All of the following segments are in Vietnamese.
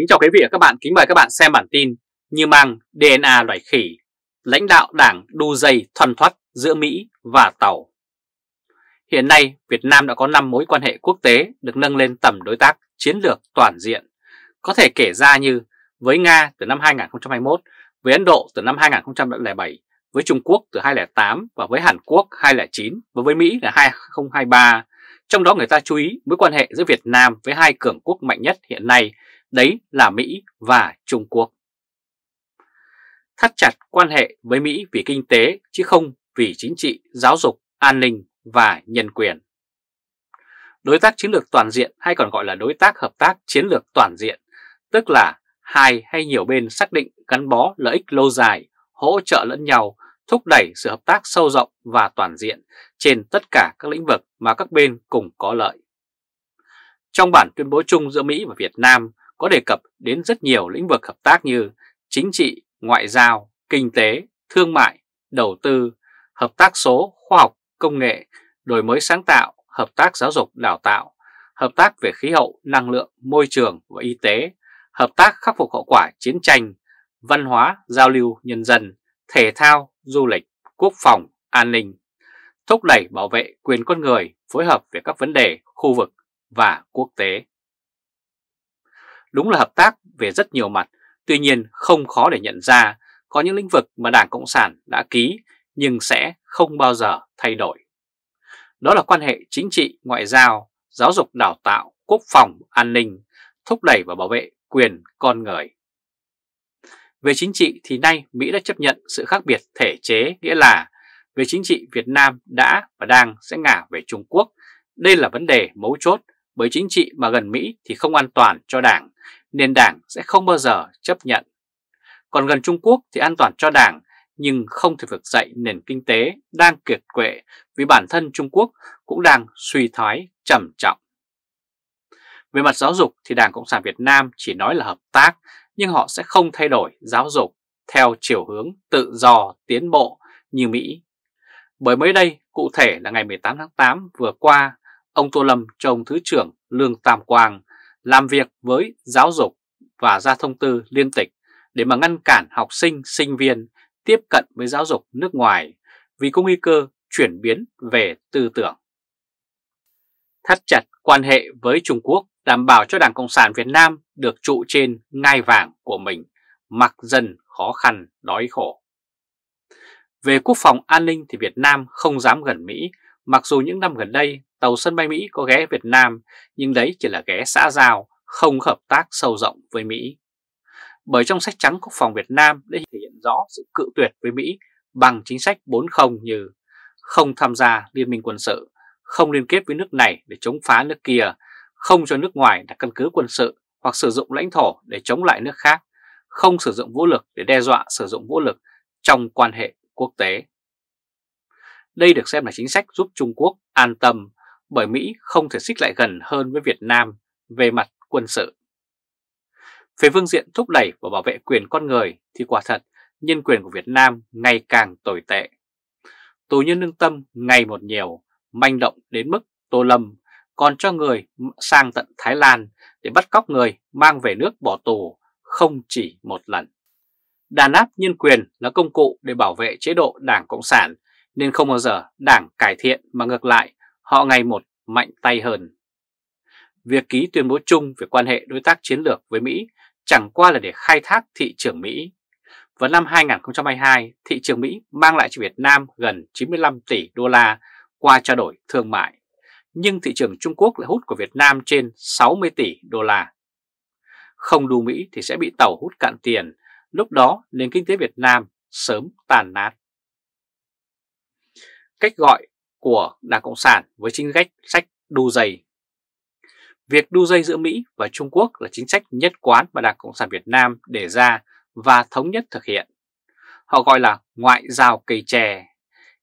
Kính chào quý vị và các bạn, kính mời các bạn xem bản tin Như mang DNA loài khỉ, lãnh đạo đảng đu dây thoăn thoát giữa Mỹ và Tàu Hiện nay, Việt Nam đã có 5 mối quan hệ quốc tế được nâng lên tầm đối tác chiến lược toàn diện Có thể kể ra như với Nga từ năm 2021, với Ấn Độ từ năm 2007, với Trung Quốc từ 2008 và với Hàn Quốc 2009 và với Mỹ là 2023 trong đó người ta chú ý mối quan hệ giữa Việt Nam với hai cường quốc mạnh nhất hiện nay đấy là Mỹ và Trung Quốc. Thắt chặt quan hệ với Mỹ vì kinh tế chứ không vì chính trị, giáo dục, an ninh và nhân quyền. Đối tác chiến lược toàn diện hay còn gọi là đối tác hợp tác chiến lược toàn diện, tức là hai hay nhiều bên xác định gắn bó lợi ích lâu dài, hỗ trợ lẫn nhau, thúc đẩy sự hợp tác sâu rộng và toàn diện trên tất cả các lĩnh vực mà các bên cùng có lợi. Trong bản tuyên bố chung giữa Mỹ và Việt Nam, có đề cập đến rất nhiều lĩnh vực hợp tác như chính trị, ngoại giao, kinh tế, thương mại, đầu tư, hợp tác số, khoa học, công nghệ, đổi mới sáng tạo, hợp tác giáo dục đào tạo, hợp tác về khí hậu, năng lượng, môi trường và y tế, hợp tác khắc phục hậu quả chiến tranh, văn hóa, giao lưu nhân dân, thể thao, du lịch, quốc phòng, an ninh, thúc đẩy bảo vệ quyền con người, phối hợp về các vấn đề khu vực và quốc tế. Đúng là hợp tác về rất nhiều mặt, tuy nhiên không khó để nhận ra có những lĩnh vực mà Đảng Cộng sản đã ký nhưng sẽ không bao giờ thay đổi. Đó là quan hệ chính trị, ngoại giao, giáo dục đào tạo, quốc phòng, an ninh, thúc đẩy và bảo vệ quyền con người. Về chính trị thì nay Mỹ đã chấp nhận sự khác biệt thể chế, nghĩa là về chính trị Việt Nam đã và đang sẽ ngả về Trung Quốc. Đây là vấn đề mấu chốt bởi chính trị mà gần Mỹ thì không an toàn cho Đảng, nên Đảng sẽ không bao giờ chấp nhận. Còn gần Trung Quốc thì an toàn cho Đảng, nhưng không thể vực dậy nền kinh tế đang kiệt quệ vì bản thân Trung Quốc cũng đang suy thoái trầm trọng. Về mặt giáo dục thì Đảng Cộng sản Việt Nam chỉ nói là hợp tác, nhưng họ sẽ không thay đổi giáo dục theo chiều hướng tự do tiến bộ như Mỹ. Bởi mới đây, cụ thể là ngày 18 tháng 8 vừa qua, ông Tô Lâm chồng Thứ trưởng Lương Tam Quang làm việc với giáo dục và ra thông tư liên tịch để mà ngăn cản học sinh, sinh viên tiếp cận với giáo dục nước ngoài vì có nguy cơ chuyển biến về tư tưởng. Thắt chặt quan hệ với Trung Quốc đảm bảo cho Đảng Cộng sản Việt Nam được trụ trên ngai vàng của mình, mặc dần khó khăn, đói khổ. Về quốc phòng an ninh thì Việt Nam không dám gần Mỹ Mặc dù những năm gần đây tàu sân bay Mỹ có ghé Việt Nam nhưng đấy chỉ là ghé xã giao, không hợp tác sâu rộng với Mỹ. Bởi trong sách trắng quốc phòng Việt Nam đã thể hiện rõ sự cự tuyệt với Mỹ bằng chính sách 40 như không tham gia liên minh quân sự, không liên kết với nước này để chống phá nước kia, không cho nước ngoài đặt căn cứ quân sự hoặc sử dụng lãnh thổ để chống lại nước khác, không sử dụng vũ lực để đe dọa sử dụng vũ lực trong quan hệ quốc tế. Đây được xem là chính sách giúp Trung Quốc an tâm bởi Mỹ không thể xích lại gần hơn với Việt Nam về mặt quân sự. Về phương diện thúc đẩy và bảo vệ quyền con người thì quả thật nhân quyền của Việt Nam ngày càng tồi tệ. Tù nhân lương tâm ngày một nhiều, manh động đến mức Tô Lâm còn cho người sang tận Thái Lan để bắt cóc người mang về nước bỏ tù không chỉ một lần. Đàn áp nhân quyền là công cụ để bảo vệ chế độ Đảng Cộng sản nên không bao giờ đảng cải thiện mà ngược lại họ ngày một mạnh tay hơn. Việc ký tuyên bố chung về quan hệ đối tác chiến lược với Mỹ chẳng qua là để khai thác thị trường Mỹ. Vào năm 2022, thị trường Mỹ mang lại cho Việt Nam gần 95 tỷ đô la qua trao đổi thương mại, nhưng thị trường Trung Quốc lại hút của Việt Nam trên 60 tỷ đô la. Không đu Mỹ thì sẽ bị tàu hút cạn tiền, lúc đó nền kinh tế Việt Nam sớm tàn nát cách gọi của Đảng Cộng sản với chính sách sách đu dây. Việc đu dây giữa Mỹ và Trung Quốc là chính sách nhất quán mà Đảng Cộng sản Việt Nam đề ra và thống nhất thực hiện. Họ gọi là ngoại giao cây tre,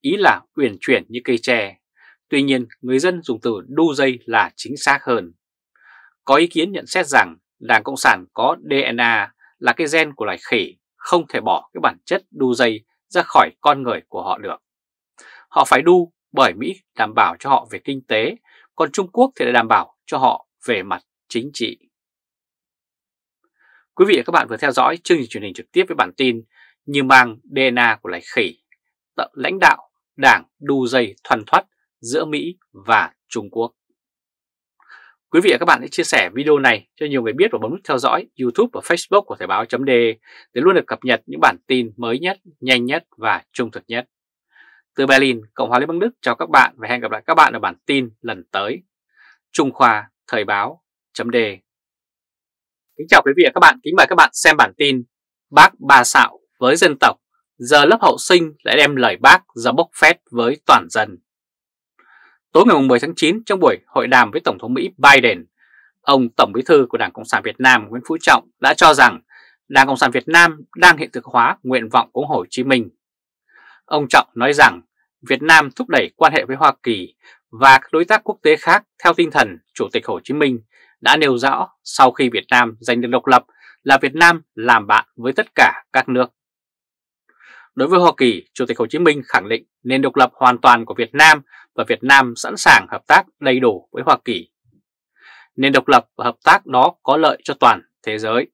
ý là uyển chuyển như cây tre. Tuy nhiên, người dân dùng từ đu dây là chính xác hơn. Có ý kiến nhận xét rằng Đảng Cộng sản có DNA là cái gen của loài khỉ, không thể bỏ cái bản chất đu dây ra khỏi con người của họ được. Họ phải đu bởi Mỹ đảm bảo cho họ về kinh tế, còn Trung Quốc thì lại đảm bảo cho họ về mặt chính trị. Quý vị và các bạn vừa theo dõi chương trình truyền hình trực tiếp với bản tin như mang DNA của loài khỉ, lãnh đạo đảng đu dây thuần thoát giữa Mỹ và Trung Quốc. Quý vị và các bạn hãy chia sẻ video này cho nhiều người biết và bấm nút theo dõi YouTube và Facebook của Thời báo.de để luôn được cập nhật những bản tin mới nhất, nhanh nhất và trung thực nhất. Từ Berlin, Cộng hòa Liên bang Đức chào các bạn và hẹn gặp lại các bạn ở bản tin lần tới. Trung Khoa Thời báo chấm đề Kính chào quý vị và các bạn, kính mời các bạn xem bản tin Bác Ba Sạo với dân tộc, giờ lớp hậu sinh lại đem lời bác ra bốc phét với toàn dân. Tối ngày 10 tháng 9 trong buổi hội đàm với Tổng thống Mỹ Biden, ông Tổng bí thư của Đảng Cộng sản Việt Nam Nguyễn Phú Trọng đã cho rằng Đảng Cộng sản Việt Nam đang hiện thực hóa nguyện vọng của Hồ Chí Minh Ông Trọng nói rằng Việt Nam thúc đẩy quan hệ với Hoa Kỳ và các đối tác quốc tế khác theo tinh thần Chủ tịch Hồ Chí Minh đã nêu rõ sau khi Việt Nam giành được độc lập là Việt Nam làm bạn với tất cả các nước. Đối với Hoa Kỳ, Chủ tịch Hồ Chí Minh khẳng định nền độc lập hoàn toàn của Việt Nam và Việt Nam sẵn sàng hợp tác đầy đủ với Hoa Kỳ. Nền độc lập và hợp tác đó có lợi cho toàn thế giới.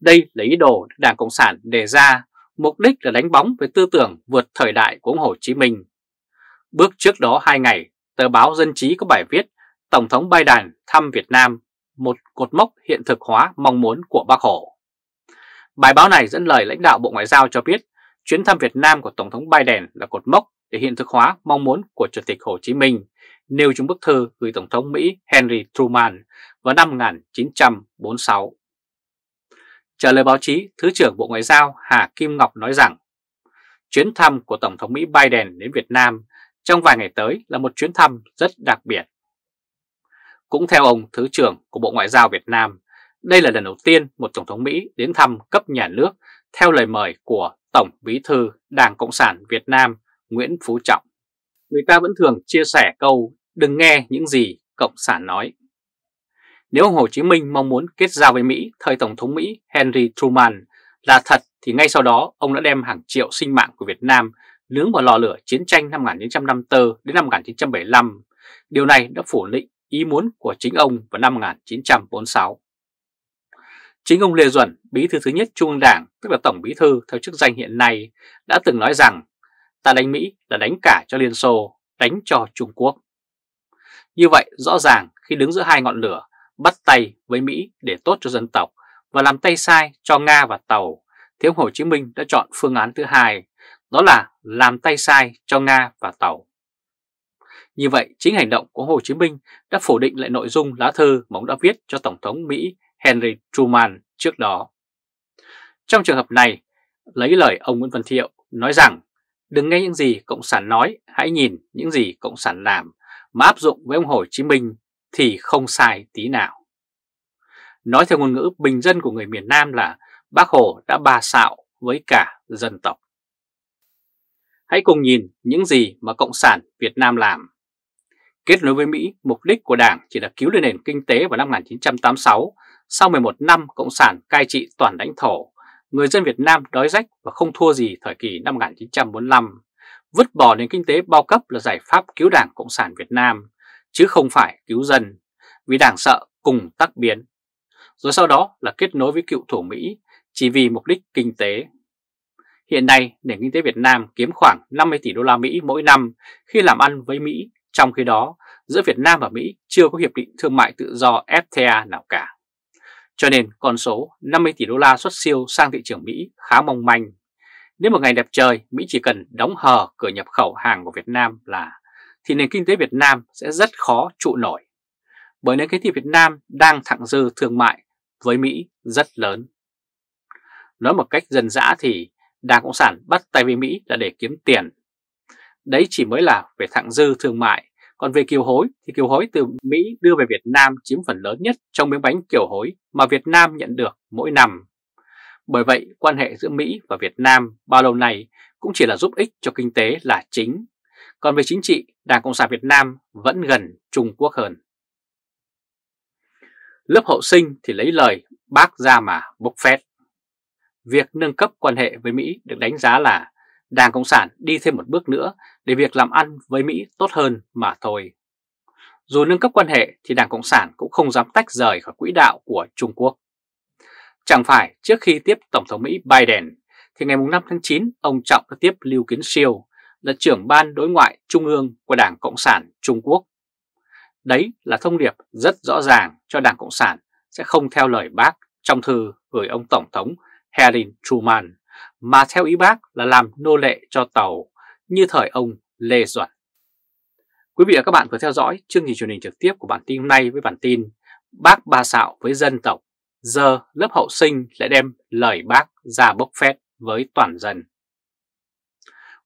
Đây là ý đồ Đảng Cộng sản đề ra mục đích là đánh bóng về tư tưởng vượt thời đại của ông Hồ Chí Minh. Bước trước đó 2 ngày, tờ báo Dân chí có bài viết Tổng thống Biden thăm Việt Nam, một cột mốc hiện thực hóa mong muốn của Bác Hồ. Bài báo này dẫn lời lãnh đạo Bộ Ngoại giao cho biết chuyến thăm Việt Nam của Tổng thống Biden là cột mốc để hiện thực hóa mong muốn của Chủ tịch Hồ Chí Minh, nêu trong bức thư gửi Tổng thống Mỹ Henry Truman vào năm 1946. Trả lời báo chí, Thứ trưởng Bộ Ngoại giao Hà Kim Ngọc nói rằng chuyến thăm của Tổng thống Mỹ Biden đến Việt Nam trong vài ngày tới là một chuyến thăm rất đặc biệt. Cũng theo ông Thứ trưởng của Bộ Ngoại giao Việt Nam, đây là lần đầu tiên một Tổng thống Mỹ đến thăm cấp nhà nước theo lời mời của Tổng Bí thư Đảng Cộng sản Việt Nam Nguyễn Phú Trọng. Người ta vẫn thường chia sẻ câu đừng nghe những gì Cộng sản nói. Nếu ông Hồ Chí Minh mong muốn kết giao với Mỹ thời Tổng thống Mỹ Henry Truman là thật thì ngay sau đó ông đã đem hàng triệu sinh mạng của Việt Nam nướng vào lò lửa chiến tranh năm 1954 đến năm 1975. Điều này đã phủ định ý muốn của chính ông vào năm 1946. Chính ông Lê Duẩn, bí thư thứ nhất Trung ương Đảng, tức là Tổng bí thư theo chức danh hiện nay, đã từng nói rằng ta đánh Mỹ là đánh cả cho Liên Xô, đánh cho Trung Quốc. Như vậy rõ ràng khi đứng giữa hai ngọn lửa, bắt tay với Mỹ để tốt cho dân tộc và làm tay sai cho Nga và Tàu, thì ông Hồ Chí Minh đã chọn phương án thứ hai, đó là làm tay sai cho Nga và Tàu. Như vậy, chính hành động của Hồ Chí Minh đã phủ định lại nội dung lá thư mà ông đã viết cho Tổng thống Mỹ Henry Truman trước đó. Trong trường hợp này, lấy lời ông Nguyễn Văn Thiệu nói rằng đừng nghe những gì Cộng sản nói, hãy nhìn những gì Cộng sản làm mà áp dụng với ông Hồ Chí Minh thì không sai tí nào. Nói theo ngôn ngữ bình dân của người miền Nam là bác Hồ đã ba xạo với cả dân tộc. Hãy cùng nhìn những gì mà Cộng sản Việt Nam làm. Kết nối với Mỹ, mục đích của Đảng chỉ là cứu lên nền kinh tế vào năm 1986, sau 11 năm Cộng sản cai trị toàn lãnh thổ, người dân Việt Nam đói rách và không thua gì thời kỳ năm 1945. Vứt bỏ nền kinh tế bao cấp là giải pháp cứu Đảng Cộng sản Việt Nam, chứ không phải cứu dân, vì đảng sợ cùng tắc biến. Rồi sau đó là kết nối với cựu thủ Mỹ chỉ vì mục đích kinh tế. Hiện nay, nền kinh tế Việt Nam kiếm khoảng 50 tỷ đô la Mỹ mỗi năm khi làm ăn với Mỹ, trong khi đó giữa Việt Nam và Mỹ chưa có hiệp định thương mại tự do FTA nào cả. Cho nên con số 50 tỷ đô la xuất siêu sang thị trường Mỹ khá mong manh. Nếu một ngày đẹp trời, Mỹ chỉ cần đóng hờ cửa nhập khẩu hàng của Việt Nam là thì nền kinh tế Việt Nam sẽ rất khó trụ nổi. Bởi nền kinh tế Việt Nam đang thẳng dư thương mại với Mỹ rất lớn. Nói một cách dân dã thì Đảng Cộng sản bắt tay với Mỹ là để kiếm tiền. Đấy chỉ mới là về thẳng dư thương mại, còn về kiều hối thì kiều hối từ Mỹ đưa về Việt Nam chiếm phần lớn nhất trong miếng bánh kiều hối mà Việt Nam nhận được mỗi năm. Bởi vậy, quan hệ giữa Mỹ và Việt Nam bao lâu nay cũng chỉ là giúp ích cho kinh tế là chính, còn về chính trị, Đảng Cộng sản Việt Nam vẫn gần Trung Quốc hơn. Lớp hậu sinh thì lấy lời bác ra mà bốc phét. Việc nâng cấp quan hệ với Mỹ được đánh giá là Đảng Cộng sản đi thêm một bước nữa để việc làm ăn với Mỹ tốt hơn mà thôi. Dù nâng cấp quan hệ thì Đảng Cộng sản cũng không dám tách rời khỏi quỹ đạo của Trung Quốc. Chẳng phải trước khi tiếp Tổng thống Mỹ Biden thì ngày 5 tháng 9 ông Trọng đã tiếp Lưu Kiến Siêu, là trưởng ban đối ngoại trung ương của Đảng Cộng sản Trung Quốc. Đấy là thông điệp rất rõ ràng cho Đảng Cộng sản sẽ không theo lời bác trong thư gửi ông Tổng thống Harry Truman, mà theo ý bác là làm nô lệ cho tàu như thời ông Lê Duẩn. Quý vị và các bạn vừa theo dõi chương trình truyền hình trực tiếp của bản tin hôm nay với bản tin Bác Ba Sạo với dân tộc, giờ lớp hậu sinh lại đem lời bác ra bốc phét với toàn dân.